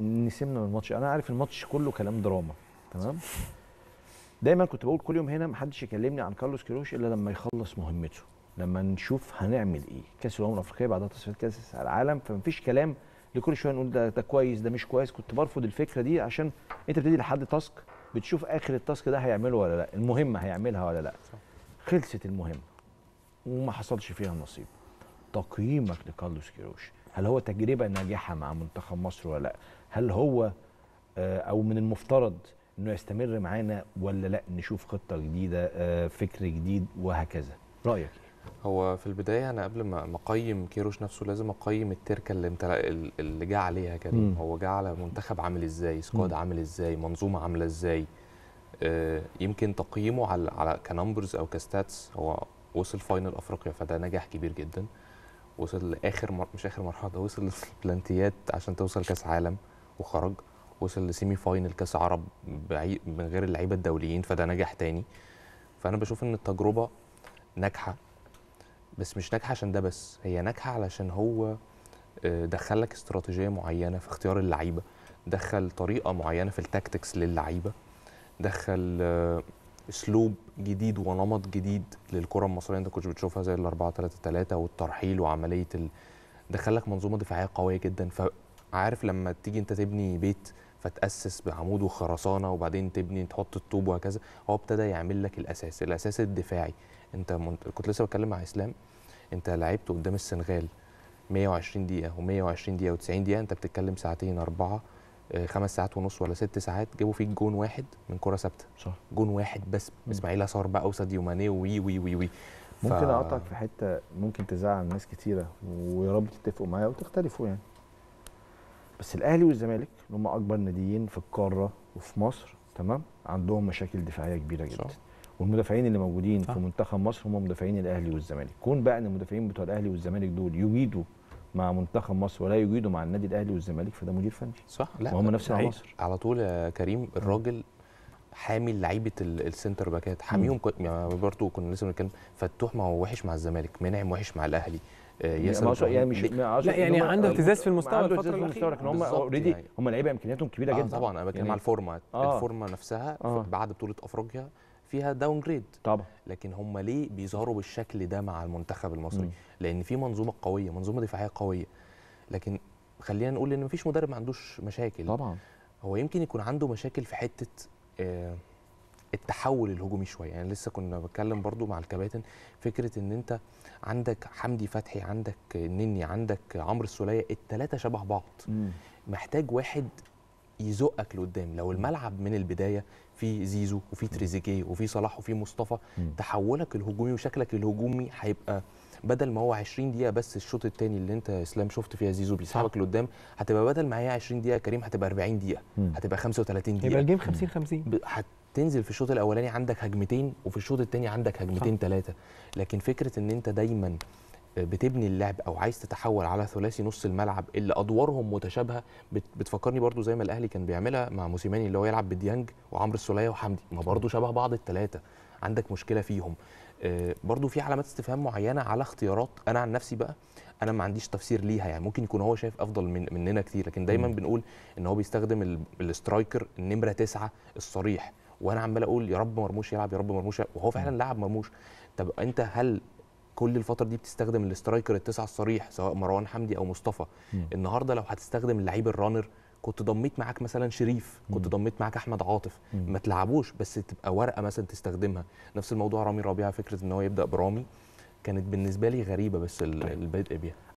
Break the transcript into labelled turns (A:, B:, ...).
A: نسيمنا من الماتش انا عارف الماتش كله كلام دراما تمام دايما كنت بقول كل يوم هنا محدش يكلمني عن كارلوس كيروش الا لما يخلص مهمته لما نشوف هنعمل ايه كاس الامم الافريقيه بعدها تصفيات كاس العالم فمفيش كلام لكل شويه نقول ده ده كويس ده مش كويس كنت برفض الفكره دي عشان انت بتدي لحد تاسك بتشوف اخر التاسك ده هيعمله ولا لا المهمه هيعملها ولا لا خلصت المهمه وما حصلش فيها النصيب تقييمك لكارلوس كيروش هل هو تجربه ناجحه مع منتخب مصر ولا لا هل هو آه، او من المفترض انه يستمر معانا ولا لا نشوف خطه جديده آه، فكر جديد وهكذا رايك إيه؟ هو في البدايه انا
B: قبل ما اقيم كيروش نفسه لازم اقيم التركه اللي انت اللي جه عليها كريم هو جه على منتخب عامل ازاي سكواد عامل ازاي منظومه عامله ازاي آه، يمكن تقييمه على على كنمبرز او كستاتس هو وصل فاينل افريقيا فده نجاح كبير جدا وصل لاخر مر... مش اخر مرحله وصل للبلانتيات عشان توصل كاس عالم وخرج وصل لسيمي فاينل كاس عرب بعي... من غير اللعيبه الدوليين فده نجاح تاني فانا بشوف ان التجربه ناجحه بس مش ناجحه عشان ده بس هي ناجحه علشان هو آه، دخلك استراتيجيه معينه في اختيار اللعيبه دخل طريقه معينه في التاكتكس للعيبه دخل آه، اسلوب جديد ونمط جديد للكره المصريه انت كنت بتشوفها زي ال 4 3 3 والترحيل وعمليه ال... لك منظومه دفاعيه قويه جدا فعارف لما تيجي انت تبني بيت فتاسس بعمود وخرسانه وبعدين تبني تحط الطوب وهكذا هو ابتدى يعمل لك الاساس الاساس الدفاعي انت من... كنت لسه بتكلم مع اسلام انت لعبت قدام السنغال 120 دقيقه و120 دقيقه و90 دقيقه انت بتتكلم ساعتين اربعه آه، خمس ساعات ونص ولا ست ساعات جابوا فيك جون واحد من كره ثابته صح جون واحد بس اسماعيل صار بقى وساديو ماني وي وي وي وي ف... ممكن اقطعك
A: في حته ممكن تزعل ناس كتيره ويا رب تتفقوا معايا وتختلفوا يعني بس الاهلي والزمالك اللي هم اكبر ناديين في القاره وفي مصر تمام عندهم مشاكل دفاعيه كبيره جدا صح. والمدافعين اللي موجودين صح. في منتخب مصر هم مدافعين الاهلي والزمالك كون بقى ان المدافعين بتوع الاهلي والزمالك دول يجيدوا مع منتخب مصر ولا يجيده مع النادي الاهلي والزمالك فده مدير فني صح لا وهم نفس العناصر
B: على طول يا كريم الراجل حامي لعيبه السنتر باكات حاميهم يعني برضه كنا لسه بنتكلم فتوح ما هو وحش مع الزمالك منعم وحش مع الاهلي آه، ياسر يعني مش لا يعني عنده اهتزاز في المستوى الفتره الاخيره لكن هم اوريدي يعني. هم لعيبه امكانياتهم كبيره آه جدا طبعا انا بتكلم يعني على الفورمه آه الفورمه نفسها آه بعد بطوله افريقيا فيها داون جريد طبعا لكن هم ليه بيظهروا بالشكل ده مع المنتخب المصري مم. لان في منظومه قويه منظومه دفاعيه قويه لكن خلينا نقول ان مفيش مدرب ما عندوش مشاكل طبعا هو يمكن يكون عنده مشاكل في حته آه، التحول الهجومي شويه يعني لسه كنا بتكلم برضو مع الكباتن فكره ان انت عندك حمدي فتحي عندك نني عندك عمرو السوليه الثلاثه شبه بعض مم. محتاج واحد يزقك لقدام لو الملعب من البدايه في زيزو وفي تريزيجيه وفي صلاح وفي مصطفى تحولك الهجومي وشكلك الهجومي هيبقى بدل ما هو 20 دقيقه بس الشوط الثاني اللي انت اسلام شفت فيها زيزو بيسحبك لقدام هتبقى بدل ما هي 20 دقيقه كريم هتبقى 40 دقيقه هتبقى 35 دقيقه يبقى الجيم 50 50 هتنزل في الشوط الاولاني عندك هجمتين وفي الشوط الثاني عندك هجمتين ثلاثه لكن فكره ان انت دايما بتبني اللعب او عايز تتحول على ثلاثي نص الملعب اللي ادوارهم متشابهه بتفكرني برضو زي ما الاهلي كان بيعملها مع موسيماني اللي هو يلعب بديانج وعمرو السوليه وحمدي ما برضو شبه بعض الثلاثه عندك مشكله فيهم آه، برضو في علامات استفهام معينه على اختيارات انا عن نفسي بقى انا ما عنديش تفسير ليها يعني ممكن يكون هو شايف افضل من مننا كتير لكن دايما بنقول ان هو بيستخدم الاسترايكر النمره تسعة الصريح وانا عمال اقول يا رب مرموش يلعب يا رب مرموش يلعب وهو فعلا لعب مرموش طب انت هل كل الفتره دي بتستخدم الاسترايكر التسعه الصريح سواء مروان حمدي او مصطفى مم. النهارده لو هتستخدم اللعيب الرانر كنت ضميت معاك مثلا شريف كنت ضميت معاك احمد عاطف مم. ما تلعبوش بس تبقى ورقه مثلا تستخدمها نفس الموضوع رامي ربيعه فكره ان هو يبدا برامي كانت بالنسبه لي غريبه بس طيب. البدء بيها